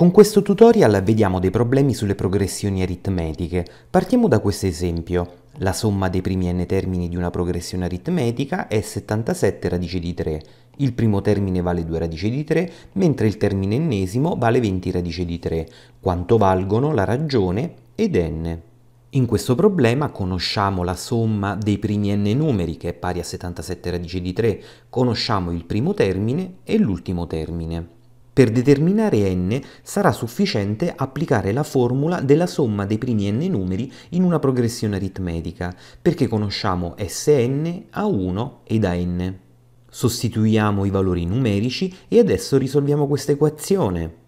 Con questo tutorial vediamo dei problemi sulle progressioni aritmetiche. Partiamo da questo esempio. La somma dei primi n termini di una progressione aritmetica è 77 radice di 3. Il primo termine vale 2 radice di 3, mentre il termine ennesimo vale 20 radice di 3. Quanto valgono la ragione ed n? In questo problema conosciamo la somma dei primi n numeri, che è pari a 77 radice di 3, conosciamo il primo termine e l'ultimo termine. Per determinare n sarà sufficiente applicare la formula della somma dei primi n numeri in una progressione aritmetica, perché conosciamo Sn a 1 ed An. Sostituiamo i valori numerici e adesso risolviamo questa equazione.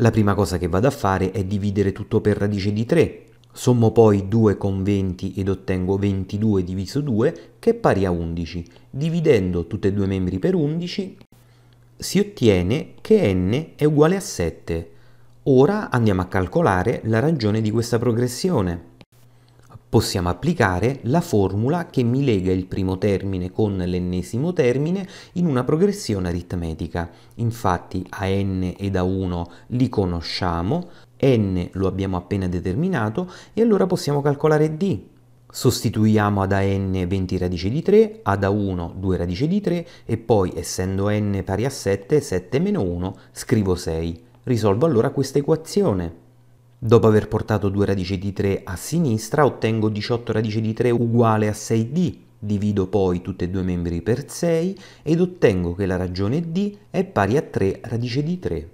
La prima cosa che vado a fare è dividere tutto per radice di 3. Sommo poi 2 con 20 ed ottengo 22 diviso 2 che è pari a 11, dividendo tutti e due i membri per 11 si ottiene che n è uguale a 7. Ora andiamo a calcolare la ragione di questa progressione. Possiamo applicare la formula che mi lega il primo termine con l'ennesimo termine in una progressione aritmetica. Infatti a n ed a 1 li conosciamo, n lo abbiamo appena determinato e allora possiamo calcolare d Sostituiamo ad AN 20 radice di 3, ad A1 2 radice di 3 e poi, essendo n pari a 7, 7 meno 1, scrivo 6. Risolvo allora questa equazione. Dopo aver portato 2 radice di 3 a sinistra, ottengo 18 radice di 3 uguale a 6D. Divido poi tutti e due i membri per 6 ed ottengo che la ragione D è pari a 3 radice di 3.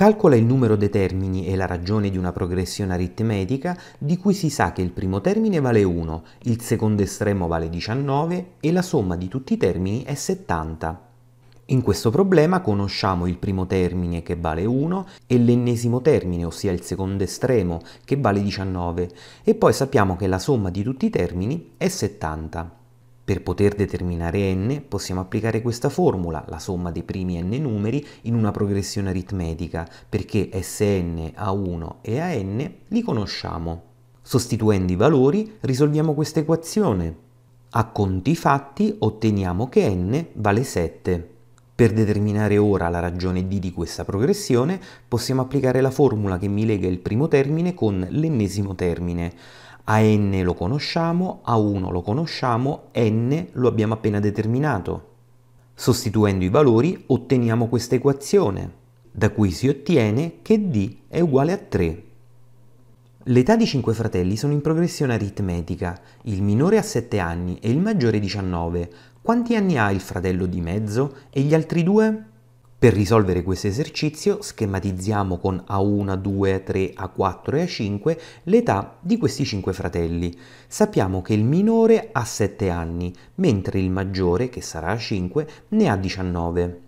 Calcola il numero dei termini e la ragione di una progressione aritmetica di cui si sa che il primo termine vale 1, il secondo estremo vale 19 e la somma di tutti i termini è 70. In questo problema conosciamo il primo termine che vale 1 e l'ennesimo termine, ossia il secondo estremo, che vale 19 e poi sappiamo che la somma di tutti i termini è 70. Per poter determinare n possiamo applicare questa formula, la somma dei primi n numeri, in una progressione aritmetica, perché Sn a 1 e a n li conosciamo. Sostituendo i valori risolviamo questa equazione. A conti fatti otteniamo che n vale 7. Per determinare ora la ragione d di questa progressione possiamo applicare la formula che mi lega il primo termine con l'ennesimo termine a n lo conosciamo, A1 lo conosciamo, N lo abbiamo appena determinato. Sostituendo i valori otteniamo questa equazione, da cui si ottiene che D è uguale a 3. L'età di 5 fratelli sono in progressione aritmetica, il minore ha 7 anni e il maggiore 19. Quanti anni ha il fratello di mezzo e gli altri due? Per risolvere questo esercizio schematizziamo con A1, A2, A3, A4 e A5 l'età di questi 5 fratelli. Sappiamo che il minore ha 7 anni, mentre il maggiore, che sarà A5, ne ha 19.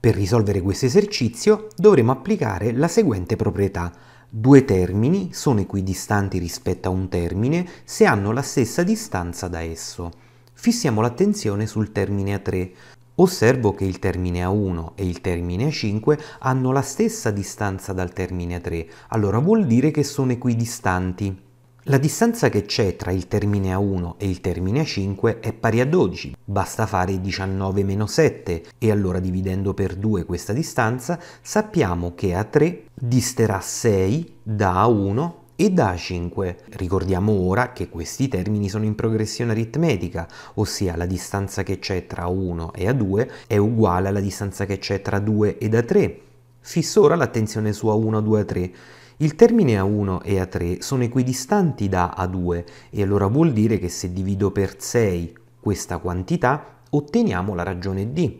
Per risolvere questo esercizio dovremo applicare la seguente proprietà. Due termini sono equidistanti rispetto a un termine se hanno la stessa distanza da esso. Fissiamo l'attenzione sul termine A3. Osservo che il termine A1 e il termine A5 hanno la stessa distanza dal termine A3, allora vuol dire che sono equidistanti. La distanza che c'è tra il termine A1 e il termine A5 è pari a 12, basta fare 19 7 e allora dividendo per 2 questa distanza sappiamo che A3 disterà 6 da A1 e da a 5. Ricordiamo ora che questi termini sono in progressione aritmetica, ossia la distanza che c'è tra 1 e A2 è uguale alla distanza che c'è tra 2 ed A3. Fisso ora l'attenzione su A1, A2, A3. Il termine A1 e A3 sono equidistanti da A2 e allora vuol dire che se divido per 6 questa quantità otteniamo la ragione D,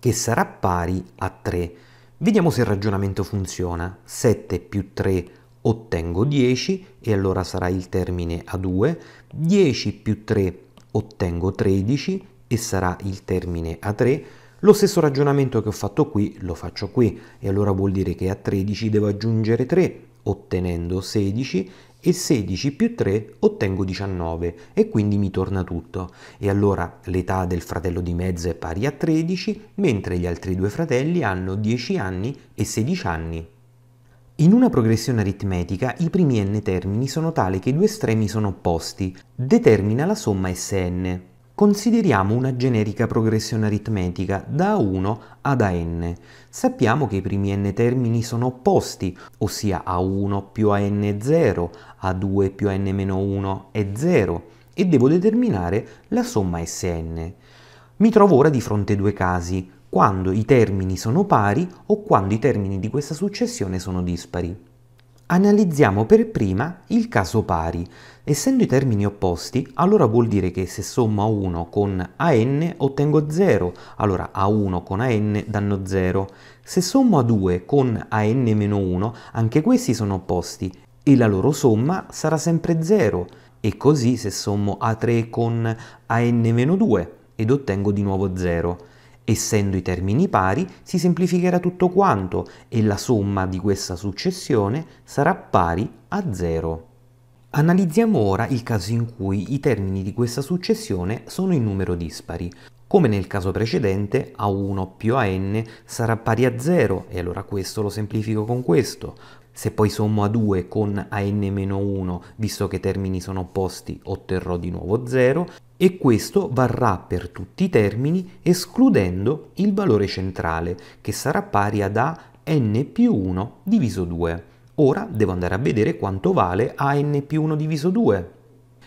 che sarà pari a 3. Vediamo se il ragionamento funziona. 7 più 3 ottengo 10 e allora sarà il termine a 2, 10 più 3 ottengo 13 e sarà il termine a 3, lo stesso ragionamento che ho fatto qui lo faccio qui e allora vuol dire che a 13 devo aggiungere 3 ottenendo 16 e 16 più 3 ottengo 19 e quindi mi torna tutto. E allora l'età del fratello di mezzo è pari a 13 mentre gli altri due fratelli hanno 10 anni e 16 anni. In una progressione aritmetica i primi n termini sono tali che i due estremi sono opposti, determina la somma Sn. Consideriamo una generica progressione aritmetica da A1 ad AN. Sappiamo che i primi n termini sono opposti, ossia A1 più AN è 0, A2 più AN-1 è 0 e devo determinare la somma Sn. Mi trovo ora di fronte a due casi, quando i termini sono pari o quando i termini di questa successione sono dispari. Analizziamo per prima il caso pari. Essendo i termini opposti, allora vuol dire che se sommo A1 con AN ottengo 0, allora A1 con AN danno 0. Se sommo A2 con AN-1, anche questi sono opposti e la loro somma sarà sempre 0. E così se sommo A3 con AN-2 ed ottengo di nuovo 0. Essendo i termini pari, si semplificherà tutto quanto e la somma di questa successione sarà pari a 0. Analizziamo ora il caso in cui i termini di questa successione sono in numero dispari. Come nel caso precedente, A1 più AN sarà pari a 0 e allora questo lo semplifico con questo. Se poi sommo A2 con AN-1, visto che i termini sono opposti, otterrò di nuovo 0 e questo varrà per tutti i termini escludendo il valore centrale che sarà pari ad a n più 1 diviso 2. Ora devo andare a vedere quanto vale a n più 1 diviso 2.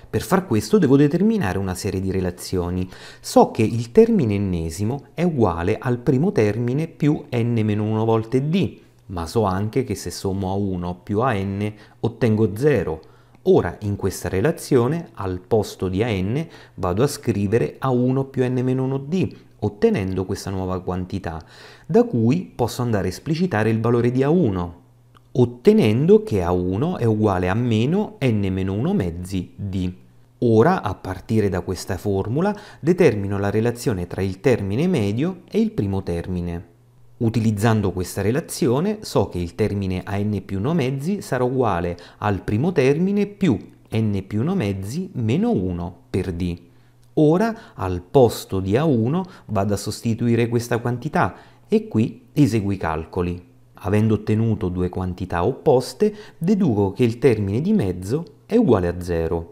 Per far questo devo determinare una serie di relazioni. So che il termine ennesimo è uguale al primo termine più n-1 volte d, ma so anche che se sommo a 1 più a n ottengo 0, Ora in questa relazione al posto di AN vado a scrivere A1 più N-1D ottenendo questa nuova quantità, da cui posso andare a esplicitare il valore di A1, ottenendo che A1 è uguale a meno n-1 mezzi d. Ora, a partire da questa formula, determino la relazione tra il termine medio e il primo termine. Utilizzando questa relazione so che il termine a n più 1 mezzi sarà uguale al primo termine più n più 1 mezzi meno 1 per d. Ora al posto di a1 vado a sostituire questa quantità e qui esegui i calcoli. Avendo ottenuto due quantità opposte, deduco che il termine di mezzo è uguale a 0.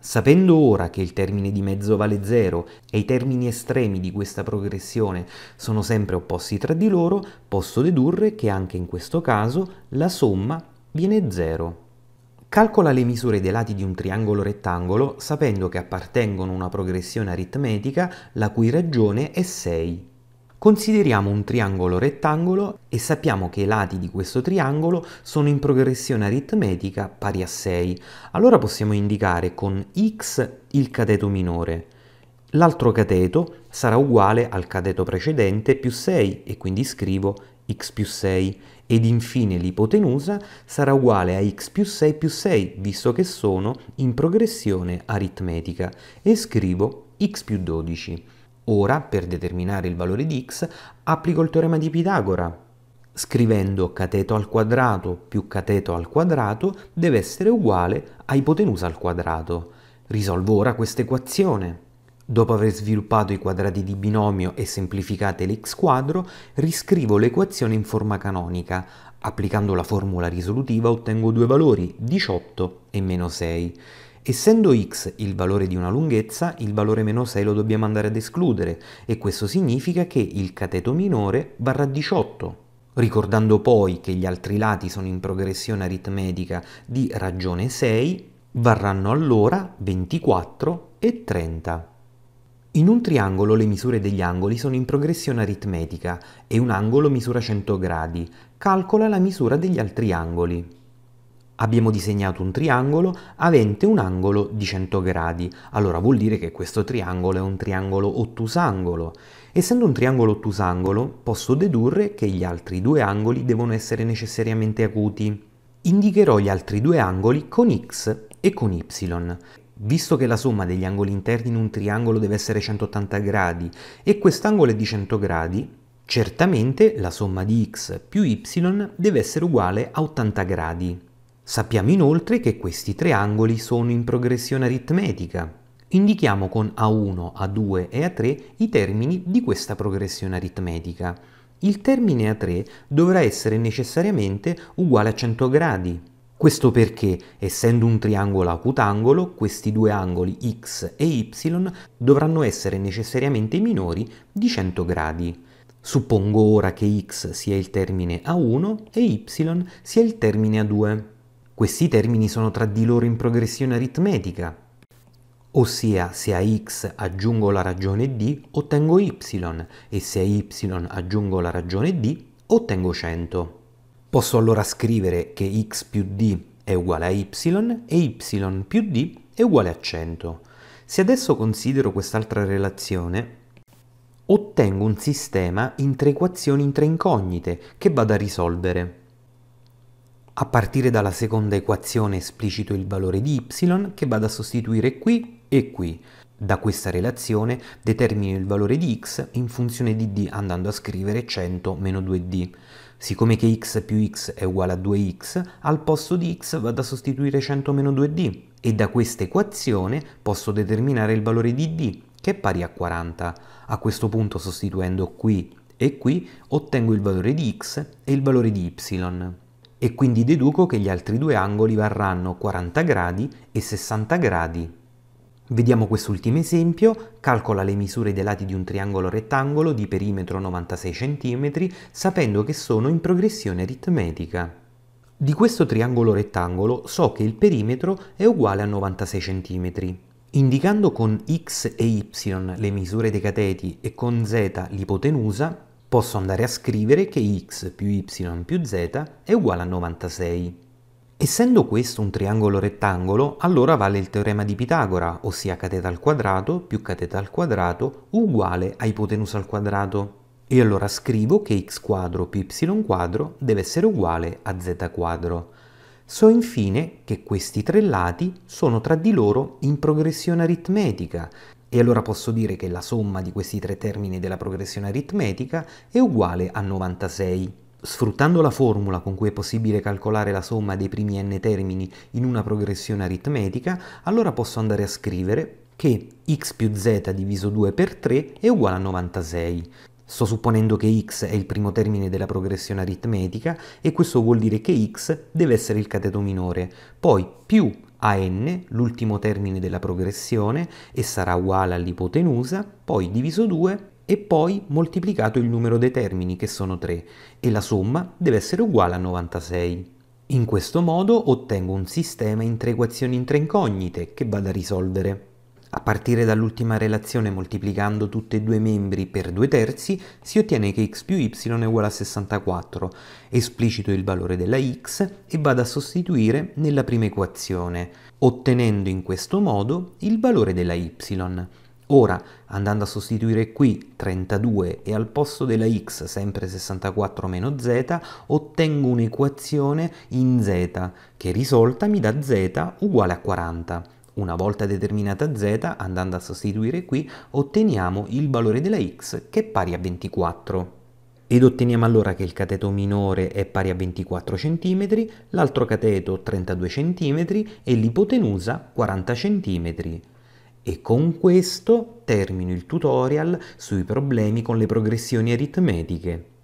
Sapendo ora che il termine di mezzo vale 0 e i termini estremi di questa progressione sono sempre opposti tra di loro, posso dedurre che anche in questo caso la somma viene 0. Calcola le misure dei lati di un triangolo rettangolo sapendo che appartengono a una progressione aritmetica la cui ragione è 6. Consideriamo un triangolo rettangolo e sappiamo che i lati di questo triangolo sono in progressione aritmetica pari a 6. Allora possiamo indicare con x il cateto minore. L'altro cateto sarà uguale al cateto precedente più 6 e quindi scrivo x più 6 ed infine l'ipotenusa sarà uguale a x più 6 più 6 visto che sono in progressione aritmetica e scrivo x più 12. Ora, per determinare il valore di x, applico il teorema di Pitagora. Scrivendo cateto al quadrato più cateto al quadrato deve essere uguale a ipotenusa al quadrato. Risolvo ora questa equazione. Dopo aver sviluppato i quadrati di binomio e semplificate l'x quadro, riscrivo l'equazione in forma canonica. Applicando la formula risolutiva ottengo due valori, 18 e meno 6. Essendo x il valore di una lunghezza, il valore meno 6 lo dobbiamo andare ad escludere e questo significa che il cateto minore varrà 18. Ricordando poi che gli altri lati sono in progressione aritmetica di ragione 6, varranno allora 24 e 30. In un triangolo le misure degli angoli sono in progressione aritmetica e un angolo misura 100 gradi. Calcola la misura degli altri angoli. Abbiamo disegnato un triangolo avente un angolo di 100 gradi, allora vuol dire che questo triangolo è un triangolo ottusangolo. Essendo un triangolo ottusangolo, posso dedurre che gli altri due angoli devono essere necessariamente acuti. Indicherò gli altri due angoli con x e con y. Visto che la somma degli angoli interni in un triangolo deve essere 180 gradi e quest'angolo è di 100 gradi, certamente la somma di x più y deve essere uguale a 80 gradi. Sappiamo inoltre che questi tre angoli sono in progressione aritmetica. Indichiamo con A1, A2 e A3 i termini di questa progressione aritmetica. Il termine A3 dovrà essere necessariamente uguale a 100 gradi. Questo perché, essendo un triangolo acutangolo, questi due angoli x e y dovranno essere necessariamente minori di 100 gradi. Suppongo ora che x sia il termine A1 e y sia il termine A2. Questi termini sono tra di loro in progressione aritmetica, ossia se a x aggiungo la ragione d ottengo y e se a y aggiungo la ragione d ottengo 100. Posso allora scrivere che x più d è uguale a y e y più d è uguale a 100. Se adesso considero quest'altra relazione, ottengo un sistema in tre equazioni in tre incognite che vado a risolvere. A partire dalla seconda equazione esplicito il valore di y che vado a sostituire qui e qui. Da questa relazione determino il valore di x in funzione di d andando a scrivere 100 2d. Siccome che x più x è uguale a 2x, al posto di x vado a sostituire 100 2d e da questa equazione posso determinare il valore di d che è pari a 40. A questo punto sostituendo qui e qui ottengo il valore di x e il valore di y e quindi deduco che gli altri due angoli varranno 40 gradi e 60 gradi. Vediamo quest'ultimo esempio, calcola le misure dei lati di un triangolo rettangolo di perimetro 96 cm sapendo che sono in progressione aritmetica. Di questo triangolo rettangolo so che il perimetro è uguale a 96 cm. Indicando con x e y le misure dei cateti e con z l'ipotenusa, Posso andare a scrivere che x più y più z è uguale a 96. Essendo questo un triangolo rettangolo, allora vale il teorema di Pitagora, ossia cateta al quadrato più cateta al quadrato uguale a ipotenusa al quadrato. E allora scrivo che x quadro più y quadro deve essere uguale a z quadro. So infine che questi tre lati sono tra di loro in progressione aritmetica, e allora posso dire che la somma di questi tre termini della progressione aritmetica è uguale a 96. Sfruttando la formula con cui è possibile calcolare la somma dei primi n termini in una progressione aritmetica, allora posso andare a scrivere che x più z diviso 2 per 3 è uguale a 96. Sto supponendo che x è il primo termine della progressione aritmetica e questo vuol dire che x deve essere il cateto minore. Poi più a n, l'ultimo termine della progressione, e sarà uguale all'ipotenusa, poi diviso 2 e poi moltiplicato il numero dei termini, che sono 3, e la somma deve essere uguale a 96. In questo modo ottengo un sistema in tre equazioni in tre incognite che vado a risolvere. A partire dall'ultima relazione moltiplicando tutti e due i membri per due terzi si ottiene che x più y è uguale a 64. Esplicito il valore della x e vado a sostituire nella prima equazione, ottenendo in questo modo il valore della y. Ora, andando a sostituire qui 32 e al posto della x, sempre 64 meno z, ottengo un'equazione in z, che risolta mi dà z uguale a 40. Una volta determinata z, andando a sostituire qui, otteniamo il valore della x che è pari a 24. Ed otteniamo allora che il cateto minore è pari a 24 cm, l'altro cateto 32 cm e l'ipotenusa 40 cm. E con questo termino il tutorial sui problemi con le progressioni aritmetiche.